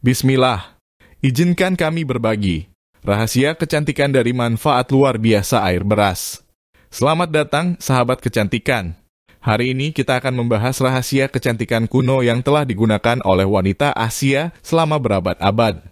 Bismillah, izinkan kami berbagi rahasia kecantikan dari manfaat luar biasa air beras. Selamat datang, sahabat kecantikan. Hari ini kita akan membahas rahasia kecantikan kuno yang telah digunakan oleh wanita Asia selama berabad-abad.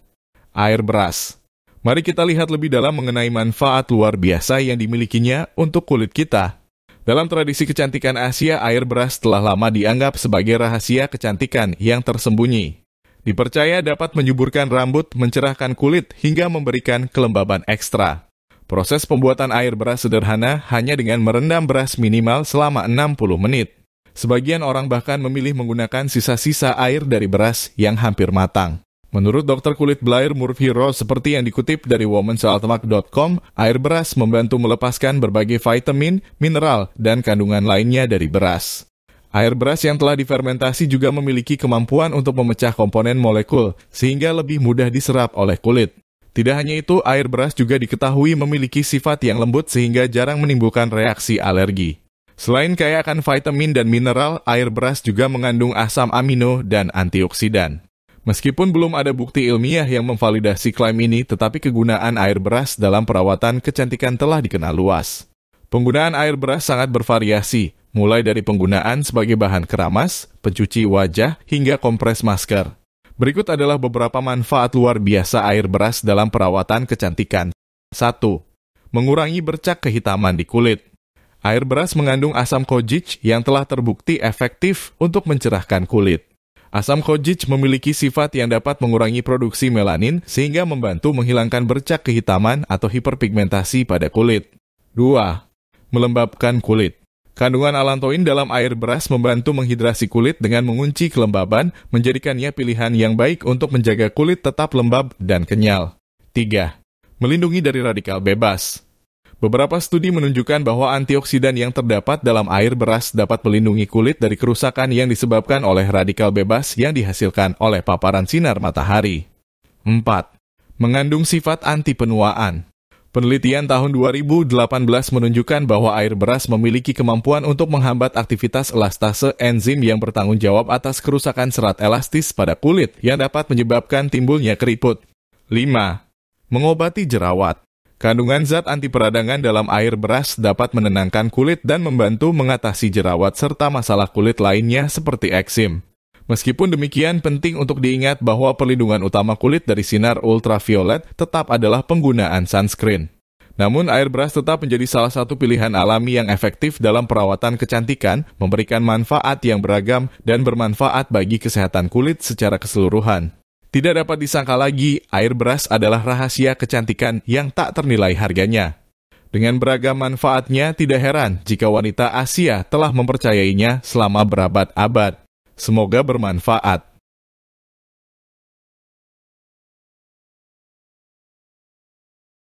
Air beras. Mari kita lihat lebih dalam mengenai manfaat luar biasa yang dimilikinya untuk kulit kita. Dalam tradisi kecantikan Asia, air beras telah lama dianggap sebagai rahasia kecantikan yang tersembunyi. Dipercaya dapat menyuburkan rambut, mencerahkan kulit, hingga memberikan kelembaban ekstra. Proses pembuatan air beras sederhana hanya dengan merendam beras minimal selama 60 menit. Sebagian orang bahkan memilih menggunakan sisa-sisa air dari beras yang hampir matang. Menurut dokter kulit Blair Murphy Ross seperti yang dikutip dari womansalatemak.com, air beras membantu melepaskan berbagai vitamin, mineral, dan kandungan lainnya dari beras. Air beras yang telah difermentasi juga memiliki kemampuan untuk memecah komponen molekul, sehingga lebih mudah diserap oleh kulit. Tidak hanya itu, air beras juga diketahui memiliki sifat yang lembut sehingga jarang menimbulkan reaksi alergi. Selain kaya akan vitamin dan mineral, air beras juga mengandung asam amino dan antioksidan. Meskipun belum ada bukti ilmiah yang memvalidasi klaim ini, tetapi kegunaan air beras dalam perawatan kecantikan telah dikenal luas. Penggunaan air beras sangat bervariasi, mulai dari penggunaan sebagai bahan keramas, pencuci wajah, hingga kompres masker. Berikut adalah beberapa manfaat luar biasa air beras dalam perawatan kecantikan. 1. Mengurangi bercak kehitaman di kulit. Air beras mengandung asam kojic yang telah terbukti efektif untuk mencerahkan kulit. Asam kojic memiliki sifat yang dapat mengurangi produksi melanin sehingga membantu menghilangkan bercak kehitaman atau hiperpigmentasi pada kulit. 2 melembabkan kulit. Kandungan alantoin dalam air beras membantu menghidrasi kulit dengan mengunci kelembaban, menjadikannya pilihan yang baik untuk menjaga kulit tetap lembab dan kenyal. 3. Melindungi dari radikal bebas. Beberapa studi menunjukkan bahwa antioksidan yang terdapat dalam air beras dapat melindungi kulit dari kerusakan yang disebabkan oleh radikal bebas yang dihasilkan oleh paparan sinar matahari. 4. Mengandung sifat anti penuaan. Penelitian tahun 2018 menunjukkan bahwa air beras memiliki kemampuan untuk menghambat aktivitas elastase enzim yang bertanggung jawab atas kerusakan serat elastis pada kulit yang dapat menyebabkan timbulnya keriput. 5. Mengobati jerawat Kandungan zat anti peradangan dalam air beras dapat menenangkan kulit dan membantu mengatasi jerawat serta masalah kulit lainnya seperti eksim. Meskipun demikian, penting untuk diingat bahwa perlindungan utama kulit dari sinar ultraviolet tetap adalah penggunaan sunscreen. Namun, air beras tetap menjadi salah satu pilihan alami yang efektif dalam perawatan kecantikan, memberikan manfaat yang beragam dan bermanfaat bagi kesehatan kulit secara keseluruhan. Tidak dapat disangka lagi, air beras adalah rahasia kecantikan yang tak ternilai harganya. Dengan beragam manfaatnya, tidak heran jika wanita Asia telah mempercayainya selama berabad-abad. Semoga bermanfaat.